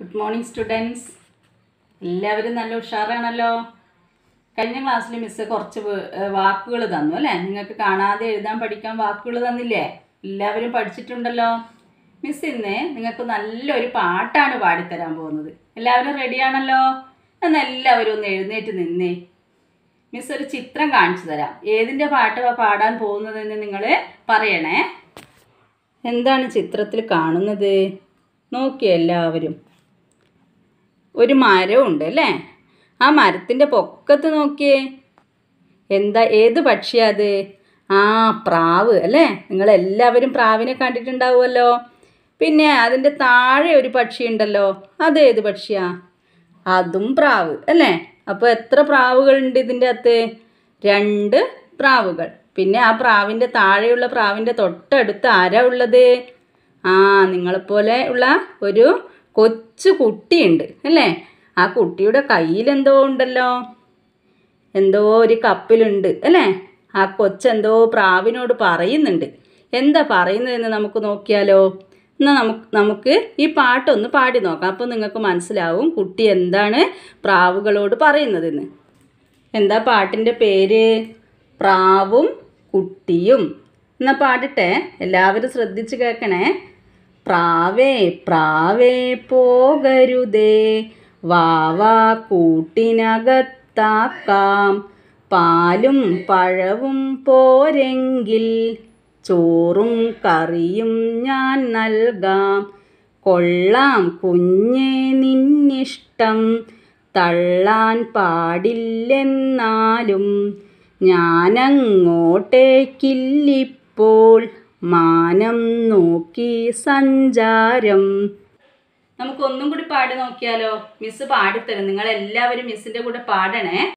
good morning students എല്ലാവരും നല്ല ഉഷാറാണല്ലോ കഴിഞ്ഞ ക്ലാസ്സിൽ മിസ്സ് കുറച്ച് വാക്കുകൾ തന്നു അല്ലേ നിങ്ങൾക്ക് കാണാതെ എഴുതാൻ പഠിക്കാൻ വാക്കുകൾ തന്നില്ലേ എല്ലാവരും പഠിച്ചിട്ടുണ്ടല്ലോ മിസ് ഇന്ന് നിങ്ങൾക്ക് നല്ലൊരു പാട്ടാണ് പാടിത്തരാൻ പോകുന്നത് എല്ലാവരും റെഡിയാണല്ലോ എന്നാൽ എല്ലാവരും ഒന്ന് എഴുന്നേറ്റ് നിന്നേ മിസ് ഒരു ചിത്രം കാണിച്ചു തരാം ഏതിൻ്റെ പാട്ടാണ് പാടാൻ പോകുന്നതെന്ന് നിങ്ങൾ പറയണേ എന്താണ് ചിത്രത്തിൽ കാണുന്നത് നോക്കിയ എല്ലാവരും ഒരു മരവും ഉണ്ട് അല്ലേ ആ മരത്തിൻ്റെ പൊക്കത്ത് നോക്കിയേ എന്താ ഏത് പക്ഷിയാ അത് ആ പ്രാവ് അല്ലേ നിങ്ങളെല്ലാവരും പ്രാവിനെ കണ്ടിട്ടുണ്ടാവുമല്ലോ പിന്നെ അതിൻ്റെ താഴെ ഒരു പക്ഷി ഉണ്ടല്ലോ അത് ഏത് പക്ഷിയാ അതും പ്രാവ് അല്ലേ അപ്പോൾ എത്ര പ്രാവുകളുണ്ട് ഇതിൻ്റെ അകത്ത് രണ്ട് പ്രാവുകൾ പിന്നെ ആ പ്രാവിൻ്റെ താഴെയുള്ള പ്രാവിൻ്റെ തൊട്ടടുത്ത് ആരാ ഉള്ളത് ആ നിങ്ങളെപ്പോലെ ഉള്ള ഒരു കൊച്ചു കുട്ടിയുണ്ട് അല്ലേ ആ കുട്ടിയുടെ എന്തോ ഉണ്ടല്ലോ എന്തോ ഒരു കപ്പിലുണ്ട് അല്ലേ ആ കൊച്ചെന്തോ പ്രാവിനോട് പറയുന്നുണ്ട് എന്താ പറയുന്നതെന്ന് നമുക്ക് നോക്കിയാലോ എന്നാൽ നമുക്ക് നമുക്ക് ഈ പാട്ടൊന്ന് പാടി നോക്കാം അപ്പോൾ നിങ്ങൾക്ക് മനസ്സിലാവും കുട്ടി എന്താണ് പ്രാവുകളോട് പറയുന്നതെന്ന് എന്താ പാട്ടിൻ്റെ പേര് പ്രാവും കുട്ടിയും എന്നാൽ പാടട്ടെ എല്ലാവരും ശ്രദ്ധിച്ച് കേൾക്കണേ പ്രാവേ പ്രാവേ പോകരുതേ വാവ കൂട്ടിനകത്താക്കാം പാലും പഴവും പോരെങ്കിൽ ചോറും കറിയും ഞാൻ നൽകാം കൊള്ളാം കുഞ്ഞെ നിന്നിഷ്ടം തള്ളാൻ പാടില്ലെന്നാലും ഞാനങ്ങോട്ടേക്കില്ലിപ്പോൾ മാനം നോക്കി സഞ്ചാരം നമുക്കൊന്നും കൂടി പാടി നോക്കിയാലോ മിസ് പാടിത്തരും നിങ്ങളെല്ലാവരും മിസ്സിന്റെ കൂടെ പാടണേ